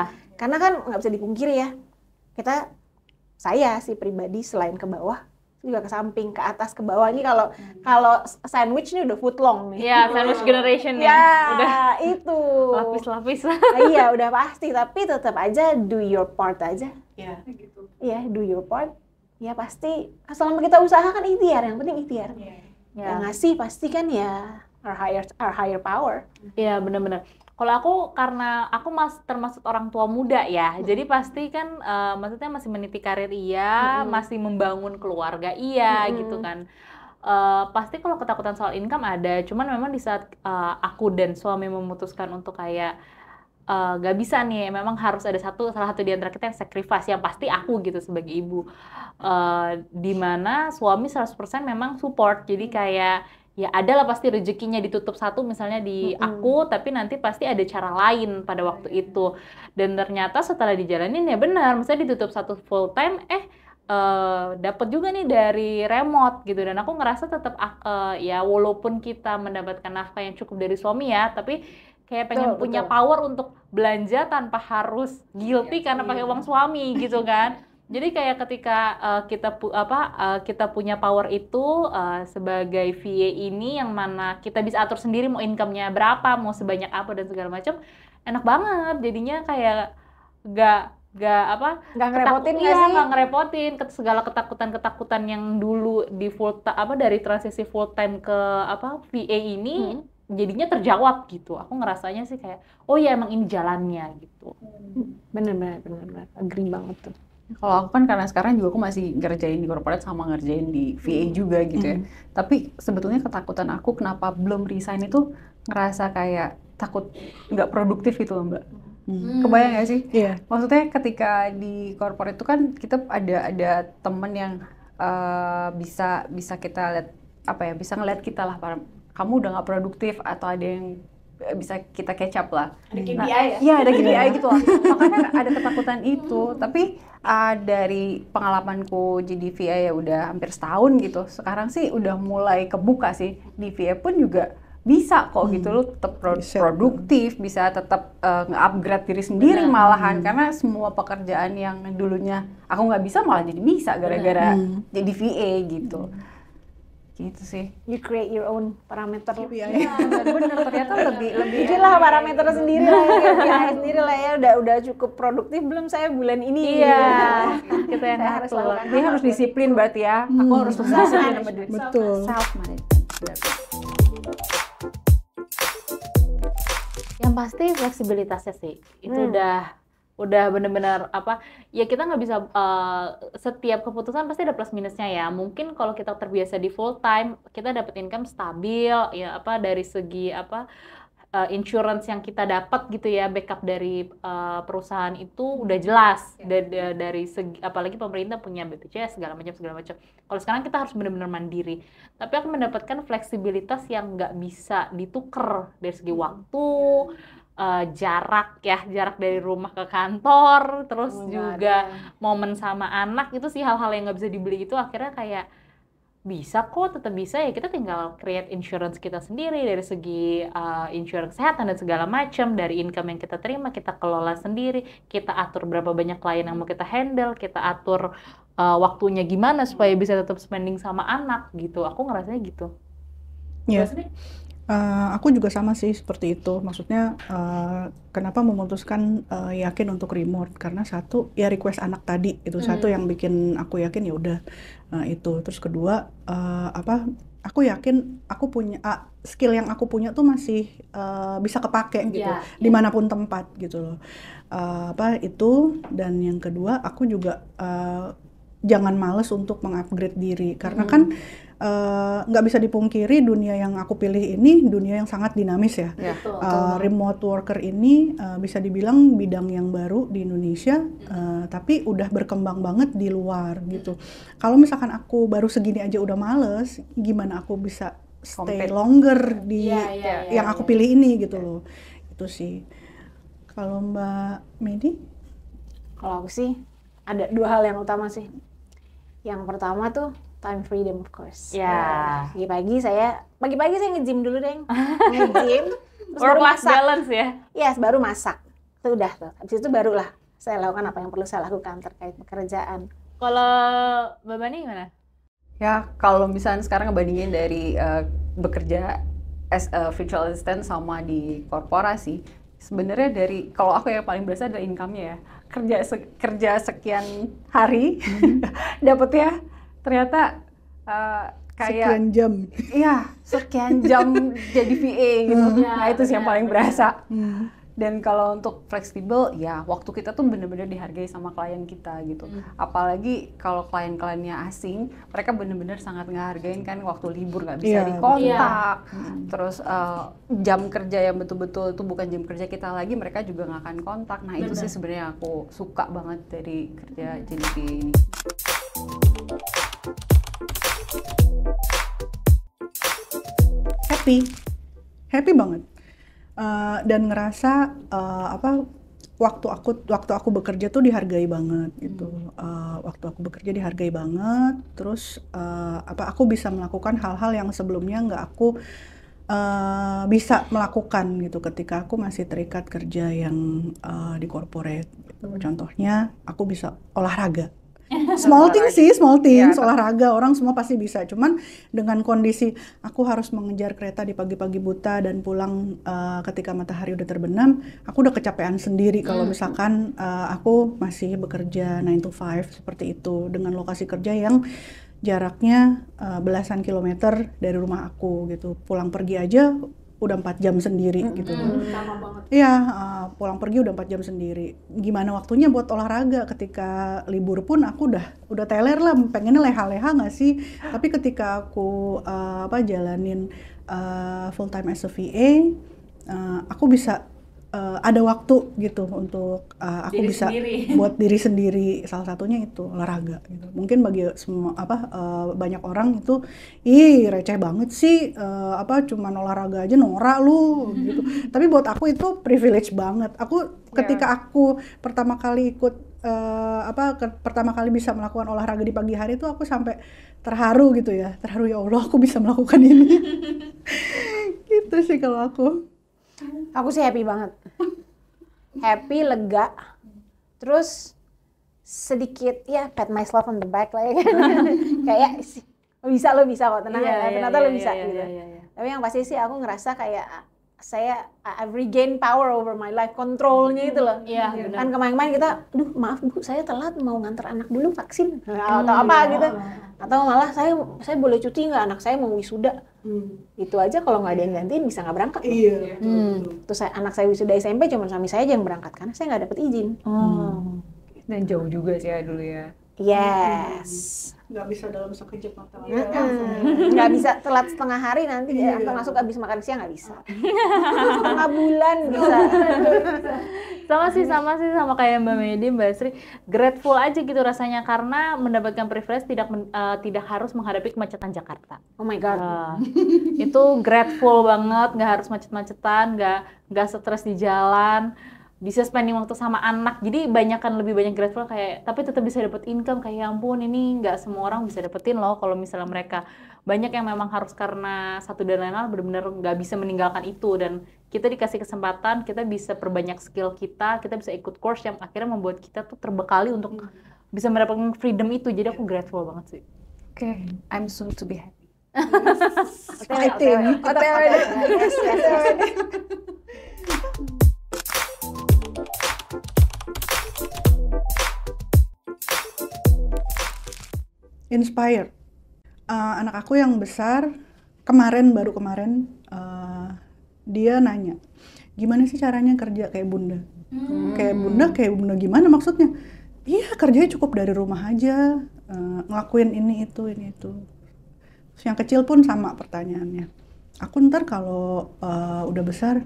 karena kan nggak bisa dipungkiri ya, kita saya sih pribadi selain ke bawah juga ke samping, ke atas, ke bawah ini kalau hmm. kalau sandwich ini udah food long nih. Iya, sandwich generation ya, Ya, udah itu. Lapis-lapis. nah, iya, udah pasti, tapi tetap aja do your part aja. Iya, gitu. Iya, do your part ya pasti selama kita usaha kan ikhtiar yang penting ikhtiar yeah. yeah. yang ya. ngasih pasti kan ya our higher our higher power ya yeah, benar-benar kalau aku karena aku mas termasuk orang tua muda ya hmm. jadi pasti kan uh, maksudnya masih meniti karir iya hmm. masih membangun keluarga iya hmm. gitu kan Uh, pasti kalau ketakutan soal income ada, cuman memang di saat uh, aku dan suami memutuskan untuk kayak uh, eh, gak bisa nih memang harus ada satu salah satu di antara kita yang sacrifice yang pasti aku gitu sebagai ibu uh, eh, dimana suami 100% memang support jadi hmm. kayak ya adalah pasti rezekinya ditutup satu misalnya di mm-hmm. aku tapi nanti pasti ada cara lain pada waktu iya. itu dan ternyata setelah dijalanin ya benar misalnya ditutup satu full time eh uh, eh, dapat juga nih dari remote gitu dan aku ngerasa tetap uh, ah, ya walaupun kita mendapatkan nafkah yang cukup dari suami ya tapi kayak pengen betul, punya betul. power untuk belanja tanpa harus guilty ya, karena iya. pakai uang suami gitu kan. Jadi kayak ketika uh, kita pu apa uh, kita punya power itu uh, sebagai VA ini yang mana kita bisa atur sendiri mau income-nya berapa, mau sebanyak apa dan segala macam, enak banget. Jadinya kayak gak gak apa gak ngerepotin ya sih Gak ngerepotin segala ketakutan ketakutan yang dulu di full apa dari transisi full time ke apa VA ini hmm jadinya terjawab gitu. Aku ngerasanya sih kayak, oh ya emang ini jalannya gitu. Hmm, bener bener bener, bener. agree banget tuh. Kalau aku kan karena sekarang juga aku masih ngerjain di corporate sama ngerjain di VA hmm. juga gitu ya. Mm. Tapi sebetulnya ketakutan aku kenapa belum resign itu ngerasa kayak takut nggak produktif gitu loh mbak. Mm. Kebayang gak sih? Iya. Yeah. Maksudnya ketika di corporate itu kan kita ada ada temen yang uh, bisa bisa kita lihat apa ya bisa ngeliat kita lah kamu udah nggak produktif atau ada yang eh, bisa kita catch up lah. Ada KPI nah, ya? Iya ada KPI iya. gitu lah. Makanya ada ketakutan itu. Hmm. Tapi uh, dari pengalamanku jadi VA ya udah hampir setahun gitu. Sekarang sih udah mulai kebuka sih. Di VA pun juga bisa kok hmm. gitu lo tetap pro bisa. produktif bisa tetap uh, eh, nge-upgrade diri sendiri Benar. malahan hmm. karena semua pekerjaan yang dulunya aku nggak bisa malah jadi bisa gara-gara hmm. jadi VA gitu. Hmm gitu sih you create your own parameter iya, iya. ya, bener ternyata iya, lebih iya. lebih jadilah parameter sendiri lah ya sendiri lah ya udah udah cukup produktif belum saya bulan ini iya kita yang harus lakukan ini harus disiplin berarti ya aku hmm. harus disiplin sama diri betul self management yang pasti fleksibilitasnya sih itu hmm. udah udah bener-bener apa ya kita nggak bisa uh, setiap keputusan pasti ada plus minusnya ya mungkin kalau kita terbiasa di full time kita dapat income stabil ya apa dari segi apa uh, insurance yang kita dapat gitu ya backup dari uh, perusahaan itu udah jelas ya. dari, dari segi apalagi pemerintah punya BPJS segala macam segala macam kalau sekarang kita harus benar-benar mandiri tapi aku mendapatkan fleksibilitas yang nggak bisa dituker dari segi hmm. waktu ya uh, jarak ya jarak dari rumah ke kantor terus oh, juga ada. momen sama anak itu sih hal-hal yang nggak bisa dibeli itu akhirnya kayak bisa kok tetap bisa ya kita tinggal create insurance kita sendiri dari segi uh, insurance kesehatan dan segala macam dari income yang kita terima kita kelola sendiri kita atur berapa banyak klien yang mau kita handle kita atur uh, waktunya gimana supaya bisa tetap spending sama anak gitu aku ngerasanya gitu yeah. Iya. Uh, aku juga sama sih seperti itu. Maksudnya uh, kenapa memutuskan uh, yakin untuk remote? Karena satu ya request anak tadi itu hmm. satu yang bikin aku yakin ya udah uh, itu. Terus kedua uh, apa? Aku yakin aku punya uh, skill yang aku punya tuh masih uh, bisa kepake iya, gitu yeah, yeah. dimanapun tempat gitu loh. Uh, apa itu? Dan yang kedua aku juga uh, jangan males untuk mengupgrade diri karena hmm. kan Eh, nggak uh, bisa dipungkiri dunia yang aku pilih ini dunia yang sangat dinamis ya. ya. uh, remote worker ini uh, bisa dibilang bidang yang baru di Indonesia, uh, tapi udah berkembang banget di luar gitu. Kalau misalkan aku baru segini aja udah males, gimana aku bisa stay longer di ya, ya, ya, yang iya, aku iya. pilih ini gitu iya. loh. Itu sih. Kalau Mbak Medi? Kalau aku sih ada dua hal yang utama sih. Yang pertama tuh time freedom of course. Ya. Yeah. Pagi-pagi saya pagi-pagi saya nge dulu, deh. nge-gym baru masak. balance ya. Yes, baru masak. Itu udah tuh. Habis itu barulah saya lakukan apa yang perlu saya lakukan terkait pekerjaan. Kalau Mbak Bani gimana? Ya, kalau misalnya sekarang ngebandingin dari uh, bekerja as a virtual assistant sama di korporasi, sebenarnya dari kalau aku yang paling berasa adalah income-nya ya. Kerja se kerja sekian hari mm -hmm. dapatnya ternyata uh, kayak sekian jam. Iya, sekian jam jadi VA gitu. Hmm. Nah, itu sih yang paling berasa. Hmm. Dan kalau untuk fleksibel, ya waktu kita tuh bener-bener dihargai sama klien kita gitu. Hmm. Apalagi kalau klien-kliennya asing, mereka bener-bener sangat ngehargain kan waktu libur nggak bisa yeah, dikontak. Yeah. Hmm. Terus uh, jam kerja yang betul-betul itu bukan jam kerja kita lagi, mereka juga nggak akan kontak. Nah bener. itu sih sebenarnya aku suka banget dari kerja hmm. va ini happy happy banget uh, dan ngerasa uh, apa waktu aku waktu aku bekerja tuh dihargai banget gitu uh, waktu aku bekerja dihargai banget terus uh, apa aku bisa melakukan hal-hal yang sebelumnya nggak aku uh, bisa melakukan gitu ketika aku masih terikat kerja yang uh, di corporate gitu. Hmm. contohnya aku bisa olahraga small thing sih, small iya, things, ya, olahraga orang semua pasti bisa. Cuman dengan kondisi aku harus mengejar kereta di pagi-pagi buta dan pulang uh, ketika matahari udah terbenam, aku udah kecapean sendiri kalau hmm. misalkan uh, aku masih bekerja 9 to 5 seperti itu dengan lokasi kerja yang jaraknya uh, belasan kilometer dari rumah aku gitu. Pulang pergi aja udah empat jam sendiri -hmm. gitu. Iya, uh, pulang pergi udah empat jam sendiri. Gimana waktunya buat olahraga ketika libur pun aku udah udah teler lah, pengennya leha-leha nggak sih? Tapi ketika aku uh, apa jalanin uh, full time as a VA, uh, aku bisa uh, ada waktu gitu untuk uh, aku diri bisa sendiri. buat diri sendiri salah satunya itu olahraga gitu mungkin bagi semua apa uh, banyak orang itu ih receh banget sih uh, apa cuman olahraga aja norak lu gitu tapi buat aku itu privilege banget aku ketika yeah. aku pertama kali ikut uh, apa ke, pertama kali bisa melakukan olahraga di pagi hari itu aku sampai terharu gitu ya terharu ya Allah aku bisa melakukan ini gitu sih kalau aku Aku sih happy banget. happy, lega. Terus sedikit ya pat myself on the back lah ya kan. kayak sih bisa lo bisa kok tenang yeah, ya, iya, ternyata yeah, lo iya, bisa yeah, gitu. Yeah, yeah, yeah. Tapi yang pasti sih aku ngerasa kayak saya I've regained power over my life, kontrolnya itu loh. Iya, yeah, iya. Kan kemarin-kemarin kita, aduh maaf bu, saya telat mau ngantar anak dulu vaksin hmm, atau apa gitu. Iya. Atau malah saya saya boleh cuti nggak anak saya mau wisuda. Hmm. Itu aja kalau nggak ada yang gantiin bisa nggak berangkat. Iya. Yeah. Iya. Hmm. Terus saya, anak saya wisuda SMP cuma suami saya aja yang berangkat karena saya nggak dapet izin. Oh. Hmm. Dan jauh juga sih ya dulu ya. Yes. Hmm. Nggak bisa dalam sekejap mata mm bisa telat setengah hari nanti iya. ya, masuk abis makan siang nggak bisa. setengah bulan bisa. sama sih, sama sih, sama kayak Mbak Medi, Mbak Sri. Grateful aja gitu rasanya karena mendapatkan privilege tidak men, uh, tidak harus menghadapi kemacetan Jakarta. Oh my God. Uh, itu grateful banget, nggak harus macet-macetan, nggak nggak stres di jalan bisa spending waktu sama anak jadi banyak kan lebih banyak grateful kayak tapi tetap bisa dapat income kayak ya ampun ini nggak semua orang bisa dapetin loh kalau misalnya mereka banyak yang memang harus karena satu dan lain hal benar-benar nggak bisa meninggalkan itu dan kita dikasih kesempatan kita bisa perbanyak skill kita kita bisa ikut course yang akhirnya membuat kita tuh terbekali untuk hmm. bisa mendapatkan freedom itu jadi aku grateful banget sih oke okay. I'm soon to be happy oke, I think inspired. Uh, eh, anak aku yang besar kemarin baru kemarin uh, dia nanya gimana sih caranya kerja kayak bunda, hmm. kayak bunda kayak bunda gimana maksudnya? Iya kerjanya cukup dari rumah aja uh, ngelakuin ini itu ini itu. Terus yang kecil pun sama pertanyaannya. Aku ntar kalau uh, udah besar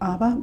apa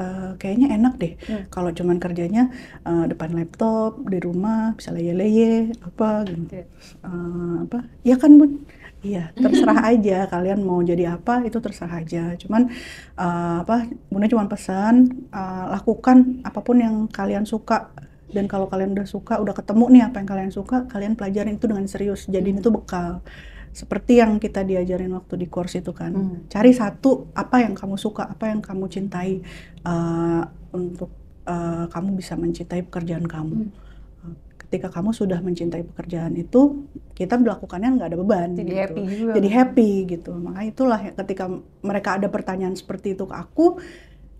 Eh, kayaknya enak deh hmm. kalau cuman kerjanya uh, depan laptop di rumah bisa leye-leye apa gitu. Uh, apa? Ya kan Bun. Iya, terserah aja kalian mau jadi apa itu terserah aja. Cuman uh, apa Bunda cuma pesan uh, lakukan apapun yang kalian suka dan kalau kalian udah suka, udah ketemu nih apa yang kalian suka, kalian pelajarin itu dengan serius. Jadi hmm. itu bekal seperti yang kita diajarin waktu di kursus itu kan hmm. cari satu apa yang kamu suka apa yang kamu cintai uh, untuk uh, kamu bisa mencintai pekerjaan kamu hmm eh, ketika kamu sudah mencintai pekerjaan itu kita melakukannya nggak ada beban jadi gitu. happy juga. jadi happy gitu Makanya itulah ketika mereka ada pertanyaan seperti itu ke aku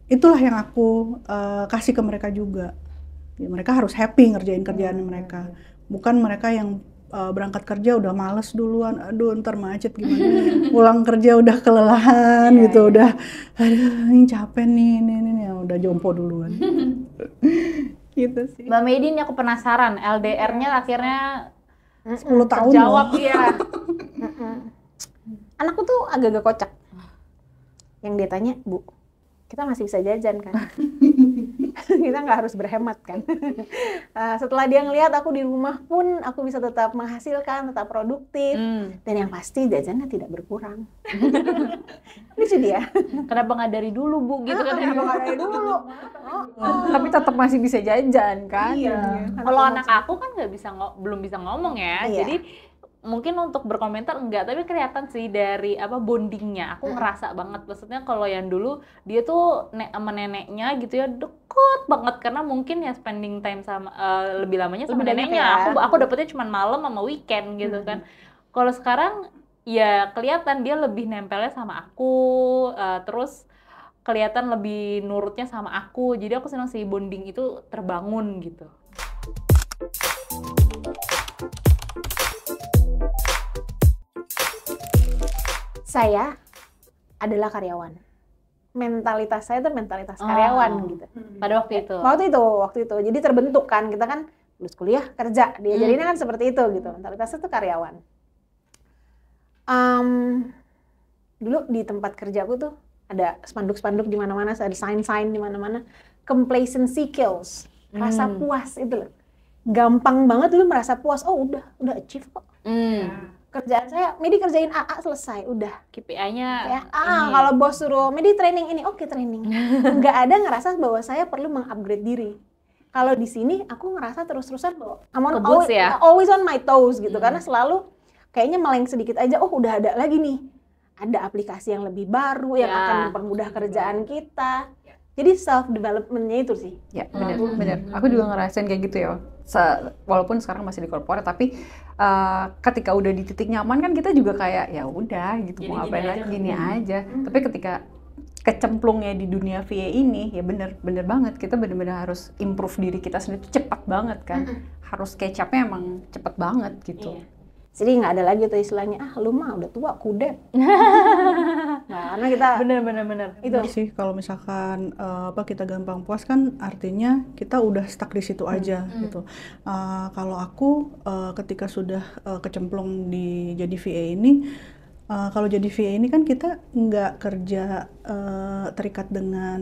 itulah yang aku uh, kasih ke mereka juga ya, mereka harus happy ngerjain kerjaan hmm. mereka bukan mereka yang uh, berangkat kerja udah males duluan, aduh ntar macet gimana, ya? pulang kerja udah kelelahan yeah, gitu, yeah. udah aduh ini capek nih, ini ini, ini. udah jompo duluan. gitu sih. Mbak Medi aku penasaran, LDR-nya akhirnya 10 tahun jawab ya. Anakku tuh agak-agak kocak. Yang dia tanya, Bu, kita masih bisa jajan kan kita nggak harus berhemat kan uh, setelah dia ngelihat aku di rumah pun aku bisa tetap menghasilkan tetap produktif hmm. dan yang pasti jajannya tidak berkurang lucu dia kenapa nggak dari dulu bu gitu ah, kan ya. kenapa nggak dari dulu oh, oh. tapi tetap masih bisa jajan kan iya. kalau anak aku kan nggak bisa belum bisa ngomong ya iya. jadi mungkin untuk berkomentar enggak tapi kelihatan sih dari apa bondingnya aku hmm. ngerasa banget maksudnya kalau yang dulu dia tuh nek sama neneknya gitu ya deket banget karena mungkin ya spending time sama uh, lebih lamanya sama lebih neneknya ya. aku aku dapetnya cuma malam sama weekend gitu hmm. kan kalau sekarang ya kelihatan dia lebih nempelnya sama aku uh, terus kelihatan lebih nurutnya sama aku jadi aku senang sih bonding itu terbangun gitu saya adalah karyawan. Mentalitas saya itu mentalitas oh. karyawan gitu. Hmm. Pada waktu itu. Waktu itu, waktu itu. Jadi terbentuk kan kita kan lulus kuliah kerja dia hmm. jadinya kan seperti itu gitu mentalitasnya itu karyawan um, dulu di tempat kerjaku tuh ada spanduk-spanduk di mana-mana ada sign-sign di mana-mana complacency kills rasa hmm. puas itu loh gampang banget dulu merasa puas oh udah udah achieve kok hmm. Nah kerjaan saya Medi kerjain AA selesai udah KPI-nya ya ah kalau bos suruh Medi training ini oke okay, training nggak ada ngerasa bahwa saya perlu mengupgrade diri kalau di sini aku ngerasa terus-terusan bahwa I'm on always, ya? always on my toes gitu hmm. karena selalu kayaknya meleng sedikit aja oh udah ada lagi nih ada aplikasi yang lebih baru yang ya. akan mempermudah kerjaan kita jadi self developmentnya itu sih. Ya hmm. benar, hmm. benar. Aku juga ngerasain kayak gitu ya. Se walaupun sekarang masih di korporat, tapi uh, ketika udah di titik nyaman kan kita juga kayak ya udah gitu Jadi mau apa lagi gini hmm. aja. Hmm. Tapi ketika kecemplungnya di dunia VA ini ya bener bener banget kita bener-bener harus improve diri kita sendiri cepat banget kan -hmm. harus kecapnya emang cepet banget gitu iya jadi nggak ada lagi tuh istilahnya ah lu mah udah tua kudet nah karena kita bener bener bener itu bener sih kalau misalkan uh, apa kita gampang puas kan artinya kita udah stuck di situ aja hmm. hmm. gitu uh, kalau aku uh, ketika sudah uh, kecemplung di jadi VA ini uh, kalau jadi VA ini kan kita nggak kerja uh, terikat dengan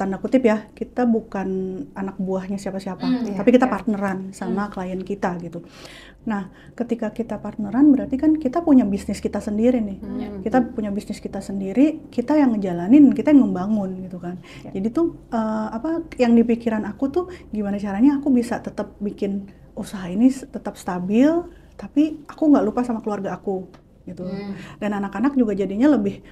tanda kutip ya kita bukan anak buahnya siapa-siapa mm, tapi yeah, kita yeah. partneran sama mm. klien kita gitu nah ketika kita partneran berarti kan kita punya bisnis kita sendiri nih mm. kita punya bisnis kita sendiri kita yang ngejalanin kita yang membangun gitu kan yeah. jadi tuh uh, apa yang di pikiran aku tuh gimana caranya aku bisa tetap bikin usaha ini tetap stabil tapi aku nggak lupa sama keluarga aku gitu hmm. dan anak-anak juga jadinya lebih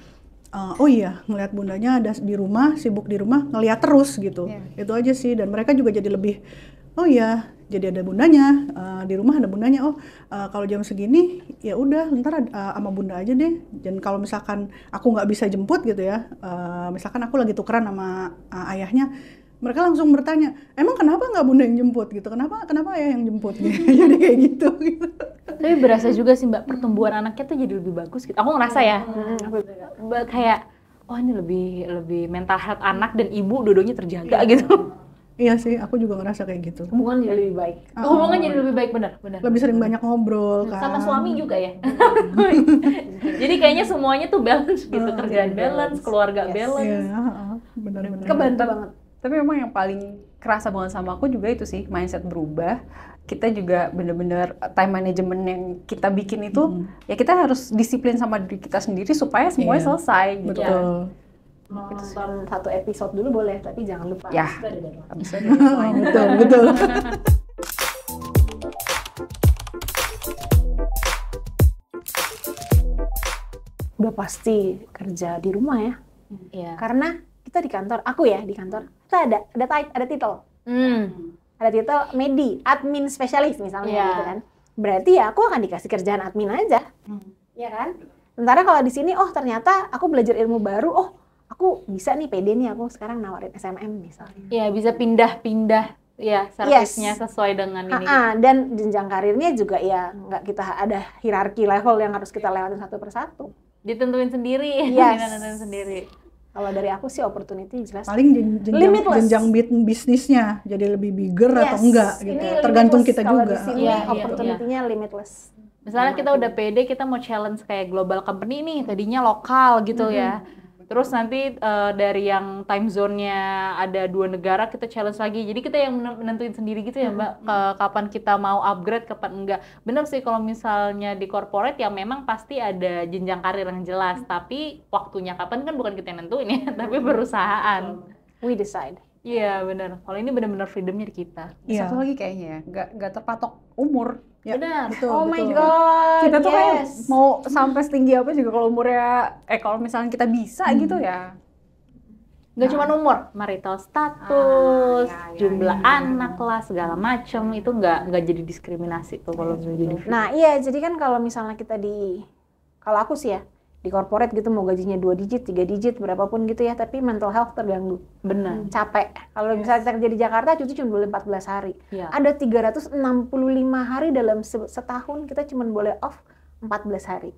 uh, oh iya ngelihat bundanya ada di rumah sibuk di rumah ngelihat terus gitu yeah. itu aja sih dan mereka juga jadi lebih oh iya jadi ada bundanya uh, di rumah ada bundanya oh uh, kalau jam segini ya udah ntar uh, sama bunda aja deh dan kalau misalkan aku nggak bisa jemput gitu ya uh, misalkan aku lagi tukeran sama uh, ayahnya mereka langsung bertanya emang kenapa nggak bunda yang jemput gitu kenapa kenapa ayah yang jemput gitu. jadi kayak gitu, gitu tapi berasa juga sih mbak pertumbuhan anaknya tuh jadi lebih bagus gitu aku ngerasa ya hmm. kayak oh ini lebih lebih mental health anak dan ibu dodonya terjaga iya. gitu Iya sih, aku juga ngerasa kayak gitu. Hubungan jadi lebih baik. Oh, hubungan ah. jadi lebih baik, benar, benar. Lebih sering banyak ngobrol kan. Sama suami juga ya. jadi kayaknya semuanya tuh balance gitu, ah, kerjaan iya, iya. balance, keluarga yes. balance. Iya, benar-benar. Kebantu banget tapi memang yang paling kerasa banget sama aku juga itu sih mindset berubah. Kita juga bener-bener time management yang kita bikin itu hmm. ya kita harus disiplin sama diri kita sendiri supaya semuanya yeah. selesai gitu. Betul. Yeah nonton satu episode dulu boleh tapi jangan lupa ya. betul betul udah pasti kerja di rumah ya, ya. karena kita di kantor aku ya di kantor kita ada ada ada titel. Hmm. Ada title medi, admin spesialis misalnya yeah. gitu kan. Berarti ya aku akan dikasih kerjaan admin aja. Hmm. Ya kan? Sementara kalau di sini oh ternyata aku belajar ilmu baru, oh aku bisa nih PD nih aku sekarang nawarin SMM misalnya. Iya, bisa pindah-pindah ya servisnya yes. sesuai dengan ini. Ha ah, ah. -ha. Dan jenjang karirnya juga ya nggak kita ada hierarki level yang harus kita lewatin satu persatu. Ditentuin sendiri, yes. ditentuin sendiri. Kalau dari aku sih opportunity jelas. Paling jenjang, limitless. jenjang bisnisnya jadi lebih bigger yes. atau enggak gitu. Ya. Ini Tergantung kita kalau juga. Di sini yeah, iya, iya. opportunity-nya yeah. limitless. Misalnya kita udah pede kita mau challenge kayak global company nih tadinya lokal gitu mm -hmm. ya Terus nanti uh, dari yang time zone-nya ada dua negara kita challenge lagi. Jadi kita yang menentuin sendiri gitu ya Mbak, ke, kapan kita mau upgrade, kapan enggak. Bener sih kalau misalnya di corporate ya memang pasti ada jenjang karir yang jelas, mm. tapi waktunya kapan kan bukan kita yang nentuin ya, tapi perusahaan. We decide. Iya yeah, benar. Kalau ini benar-benar freedomnya di kita. Yeah. Satu iya. lagi kayaknya ya, nggak nggak terpatok umur Ya, Benar. Betul, oh betul. my god. Kita tuh yes. kayak mau sampai setinggi apa juga kalau umurnya eh kalau misalnya kita bisa hmm. gitu ya. Gak nah. cuma umur, marital ah, status, ah, ya, ya, jumlah ya, ya, anak lah segala macem itu nggak nggak jadi diskriminasi tuh kalau ya, jadi. Nah iya jadi kan kalau misalnya kita di kalau aku sih ya di corporate gitu mau gajinya dua digit, tiga digit, berapapun gitu ya, tapi mental health terganggu. Benar. Hmm. Capek. Kalau yes. misalnya kita kerja di Jakarta, cuti cuma boleh 14 hari. Yeah. Ada 365 hari dalam setahun kita cuma boleh off 14 hari.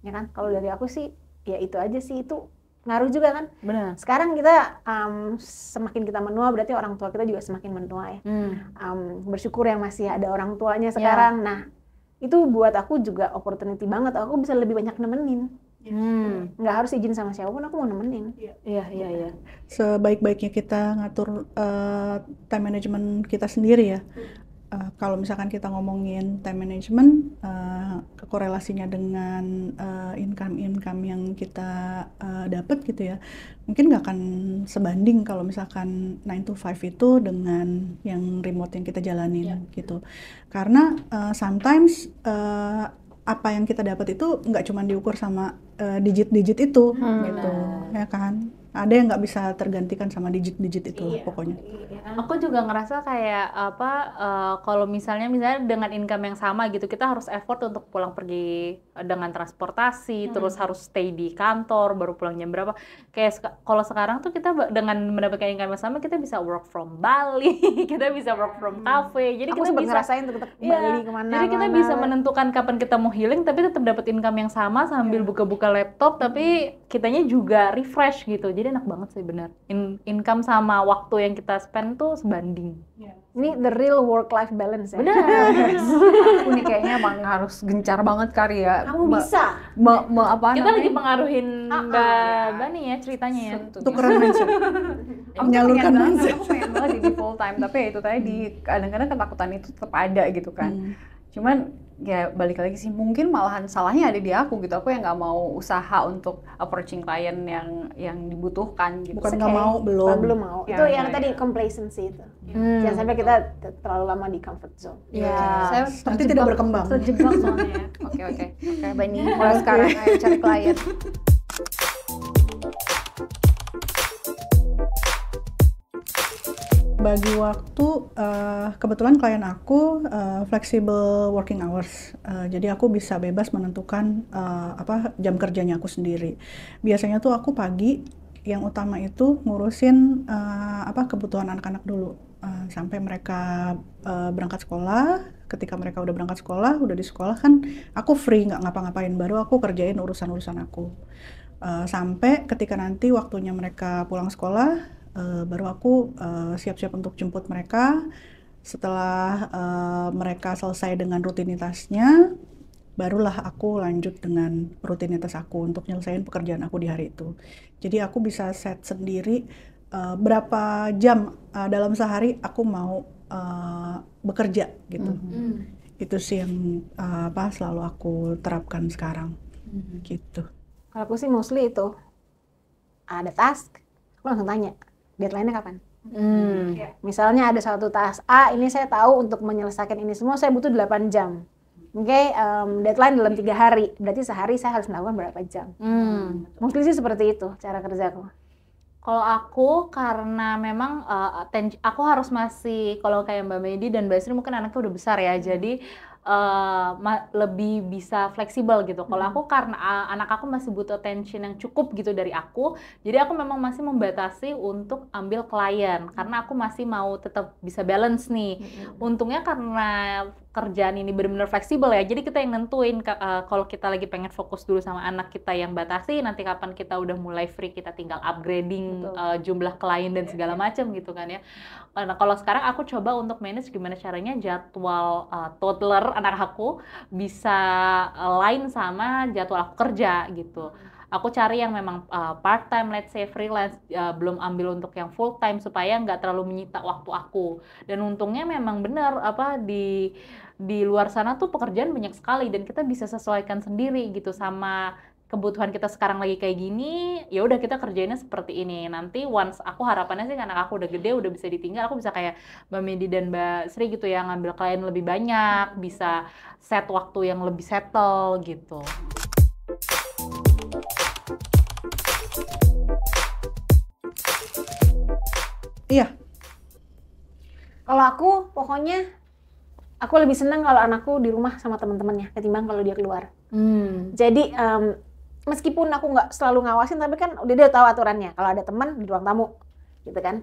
Ya kan? Kalau dari aku sih, ya itu aja sih, itu ngaruh juga kan. Benar. Sekarang kita um, semakin kita menua berarti orang tua kita juga semakin menua ya. Hmm. Um, bersyukur yang masih ada orang tuanya ya. sekarang. Yeah. Nah itu buat aku juga opportunity banget aku bisa lebih banyak nemenin Hmm. nggak harus izin sama siapa pun aku mau nemenin iya iya iya, iya. sebaik-baiknya kita ngatur uh, time management kita sendiri ya uh, kalau misalkan kita ngomongin time management, uh, eh, korelasinya dengan income eh, income-income yang kita uh, dapat gitu ya, mungkin nggak akan sebanding kalau misalkan 9 to 5 itu dengan yang remote yang kita jalanin yeah. gitu. Karena uh, sometimes uh, apa yang kita dapat itu nggak cuma diukur sama digit-digit uh, itu hmm. gitu, ya kan? ada yang nggak bisa tergantikan sama digit-digit itu iya, pokoknya. Iya. Aku juga ngerasa kayak apa uh, kalau misalnya misalnya dengan income yang sama gitu kita harus effort untuk pulang pergi eh, dengan transportasi, hmm. terus harus stay di kantor, baru pulang jam berapa. Kayak kalau sekarang tuh kita dengan mendapatkan income yang sama kita bisa work from Bali, kita bisa work from hmm. cafe. Hmm. Jadi aku kita bisa ngerasain tetap ya, Bali kemana. Jadi kita mana. bisa menentukan kapan kita mau healing tapi tetap dapat income yang sama sambil iya. buka-buka laptop tapi hmm kitanya juga refresh gitu jadi enak banget sih bener In income sama waktu yang kita spend tuh sebanding yeah. ini the real work life balance ya bener aku ini kayaknya emang harus gencar banget kali ya kamu ma bisa ma ma apa kita namanya? lagi pengaruhin ah, ah. mbak ya. Bani ya ceritanya ya Tukeran mindset menyalurkan mindset aku pengen banget jadi full time tapi ya itu tadi hmm. kadang-kadang ketakutan itu tetap ada gitu kan hmm. cuman ya balik lagi sih mungkin malahan salahnya ada di aku gitu aku yang nggak mau usaha untuk approaching klien yang yang dibutuhkan gitu bukan nggak mau belum belum mau ya, itu ya, yang ya. tadi ya. complacency itu hmm. jangan sampai kita terlalu lama di comfort zone ya, ya. saya seperti tidak berkembang terjebak soalnya oke oke oke bani mulai sekarang ayo cari klien bagi waktu uh, kebetulan klien aku uh, flexible working hours uh, jadi aku bisa bebas menentukan uh, apa jam kerjanya aku sendiri biasanya tuh aku pagi yang utama itu ngurusin uh, apa kebutuhan anak-anak dulu uh, sampai mereka uh, berangkat sekolah ketika mereka udah berangkat sekolah udah di sekolah kan aku free nggak ngapa-ngapain baru aku kerjain urusan-urusan aku uh, sampai ketika nanti waktunya mereka pulang sekolah Eh, baru aku eh, siap-siap uh, untuk jemput mereka setelah uh, mereka selesai dengan rutinitasnya barulah aku lanjut dengan rutinitas aku untuk nyelesain pekerjaan aku di hari itu jadi aku bisa set sendiri uh, berapa jam uh, dalam sehari aku mau uh, bekerja gitu mm-hmm. mm -hmm. itu sih yang uh, apa selalu aku terapkan sekarang mm -hmm. gitu kalau aku sih mostly itu ada task aku langsung tanya deadline-nya kapan. Hmm. Ya. Misalnya ada satu tas A, ini saya tahu untuk menyelesaikan ini semua saya butuh 8 jam. Oke, okay, um, deadline dalam tiga hari. Berarti sehari saya harus melakukan berapa jam? Hmm. Mungkin sih seperti itu cara kerjaku. Kalau aku karena memang uh, aku harus masih kalau kayak Mbak Medi dan Mbak Sri mungkin anaknya udah besar ya. Hmm. Jadi uh, lebih bisa fleksibel gitu. Kalau hmm. aku karena uh, anak aku masih butuh attention yang cukup gitu dari aku, jadi aku memang masih membatasi untuk ambil klien karena hmm. aku masih mau tetap bisa balance nih. Hmm. Untungnya karena kerjaan ini benar-benar fleksibel ya. Jadi kita yang nentuin uh, kalau kita lagi pengen fokus dulu sama anak kita yang batasi, nanti kapan kita udah mulai free kita tinggal upgrading uh, jumlah klien dan segala macam gitu kan ya. Eh, nah, kalau sekarang aku coba untuk manage gimana caranya jadwal uh, toddler anak aku bisa lain sama jadwal aku kerja gitu. Hmm. Aku cari yang memang uh, part time, let's say freelance, uh, belum ambil untuk yang full time supaya nggak terlalu menyita waktu aku. Dan untungnya memang benar apa di di luar sana tuh pekerjaan banyak sekali dan kita bisa sesuaikan sendiri gitu sama kebutuhan kita sekarang lagi kayak gini, ya udah kita kerjainnya seperti ini. Nanti once aku harapannya sih anak aku udah gede, udah bisa ditinggal, aku bisa kayak Mbak Medi dan Mbak Sri gitu ya ngambil klien lebih banyak, bisa set waktu yang lebih settle gitu. Iya. Kalau aku pokoknya aku lebih senang kalau anakku di rumah sama teman-temannya ketimbang kalau dia keluar. Hmm. Jadi um, meskipun aku nggak selalu ngawasin, tapi kan udah dia tahu aturannya. Kalau ada teman di ruang tamu, gitu kan.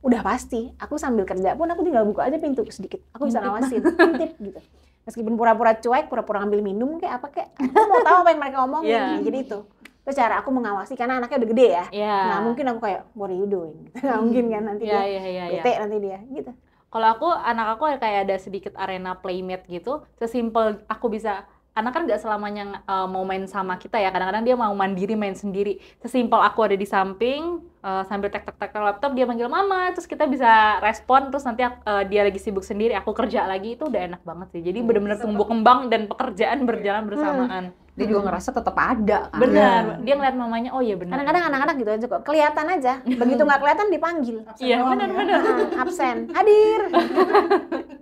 Udah pasti, aku sambil kerja pun aku tinggal buka aja pintu sedikit. Aku bisa ngawasin, intip gitu. Meskipun pura-pura cuek, pura-pura ngambil minum kayak apa kayak, aku mau tahu apa yang mereka omongin. Yeah. Jadi gitu itu. Terus cara aku mengawasi karena anaknya udah gede ya. Yeah. Nah, mungkin aku kayak what are you doing? Gak mungkin kan nanti yeah, dia yeah, yeah, iya. bete yeah. nanti dia gitu kalau aku anak aku ya kayak ada sedikit arena playmate gitu sesimpel aku bisa anak kan nggak selamanya uh, mau main sama kita ya kadang-kadang dia mau mandiri main sendiri sesimpel aku ada di samping uh, sambil tek tek tek laptop dia manggil mama terus kita bisa respon terus nanti uh, dia lagi sibuk sendiri aku kerja lagi itu udah enak banget sih jadi hmm, benar-benar tumbuh kembang dan pekerjaan berjalan hmm. bersamaan hmm dia juga ngerasa tetap ada kan? benar ya. dia ngeliat mamanya oh iya benar kadang-kadang anak-anak gitu aja kok kelihatan aja begitu nggak kelihatan dipanggil iya benar-benar ya. nah, absen hadir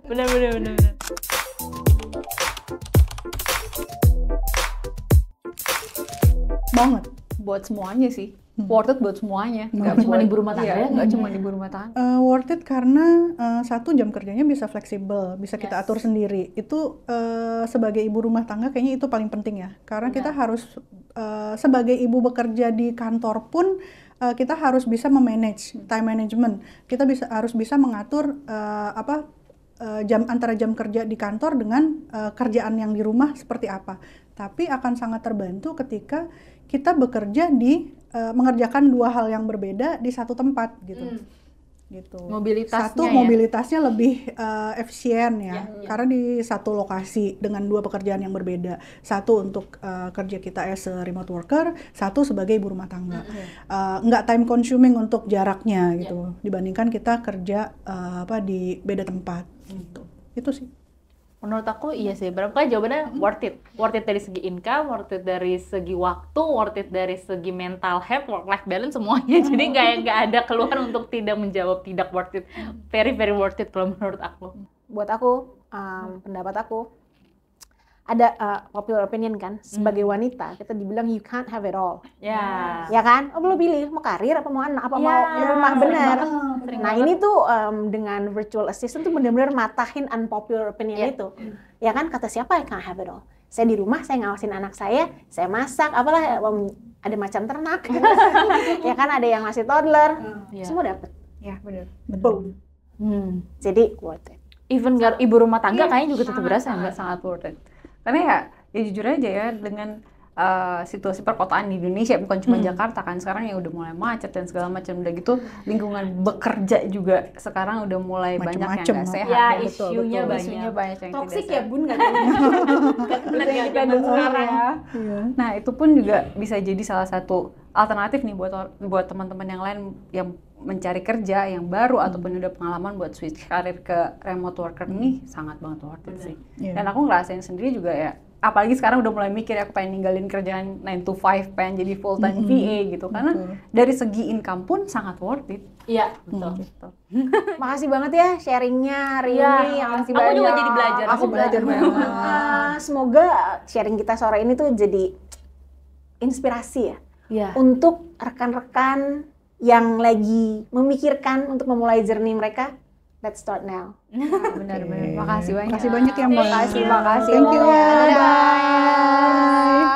benar-benar banget buat semuanya sih Hmm. worth it buat semuanya. Nggak cuma ibu rumah iya. tangga ya, nggak hmm. cuma ibu rumah tangga. Uh, worth it karena uh, satu jam kerjanya bisa fleksibel, bisa kita atur sendiri. Itu uh, sebagai ibu rumah tangga kayaknya itu paling penting ya. Karena Benar. kita harus uh, sebagai ibu bekerja di kantor pun uh, kita harus bisa memanage hmm. time management. Kita bisa harus bisa mengatur uh, apa jam antara jam kerja di kantor dengan uh, kerjaan yang di rumah seperti apa. Tapi akan sangat terbantu ketika kita bekerja di uh, mengerjakan dua hal yang berbeda di satu tempat gitu. Hmm. Gitu. Mobilitasnya satu ya. mobilitasnya lebih uh, efisien ya, ya, ya, karena di satu lokasi dengan dua pekerjaan yang berbeda. Satu untuk uh, kerja kita as a remote worker, satu sebagai ibu rumah tangga. Hmm, ya. Enggak Uh, nggak time consuming untuk jaraknya gitu. Ya. Dibandingkan kita kerja uh, apa di beda tempat gitu. hmm. gitu. Itu sih menurut aku iya sih berapa jawabannya worth it worth it dari segi income worth it dari segi waktu worth it dari segi mental health work life balance semuanya jadi nggak nggak ada keluhan untuk tidak menjawab tidak worth it mm. very very worth it kalau menurut aku buat aku um, mm. pendapat aku ada uh, popular opinion kan mm. sebagai hmm. wanita kita dibilang you can't have it all. Ya. Yeah. Ya kan? Oh, lo pilih mau karir apa mau anak apa yeah. mau ya. rumah benar sering nah banget. ini tuh um, dengan virtual assistant tuh benar-benar matahin unpopular opinion yeah. itu ya kan kata siapa yang can't have it all saya di rumah saya ngawasin anak saya saya masak apalah ada macam ternak ya kan ada yang masih toddler hmm. yeah. semua dapat ya benar betul hmm. jadi worth it even ibu rumah tangga yeah, kayaknya juga tetap berasa nggak sangat worth it karena ya ya jujur aja ya dengan uh, situasi perkotaan di Indonesia bukan cuma hmm. Jakarta kan sekarang ya udah mulai macet dan segala macam udah gitu lingkungan bekerja juga sekarang udah mulai Macem banyak yang sehat ya, ya isunya betul, banyak isunya banyak yang toksik ya bun nggak iya. sekarang ya. Iya. nah itu pun juga bisa jadi salah satu alternatif nih buat buat teman-teman yang lain yang mencari kerja yang baru hmm. ataupun udah pengalaman buat switch karir ke remote worker hmm. nih sangat banget worth it sih. Yeah. Dan aku ngerasain sendiri juga ya apalagi sekarang udah mulai mikir ya, aku pengen ninggalin kerjaan 9 to 5, pengen jadi full time mm -hmm. VA gitu. Karena betul. dari segi income pun sangat worth it. Iya, mm, betul. Hmm. Gitu. Makasih banget ya sharingnya Rini ya, yang masih aku banyak. Aku juga jadi belajar. Aku belajar banget uh, semoga sharing kita sore ini tuh jadi inspirasi ya. Ya. Untuk rekan-rekan yang lagi memikirkan untuk memulai jernih mereka, Let's start now. Nah, benar-benar. Okay. Makasih banyak. Makasih banyak ya Mbak. Makasih, makasih. Thank you. Bye. Bye.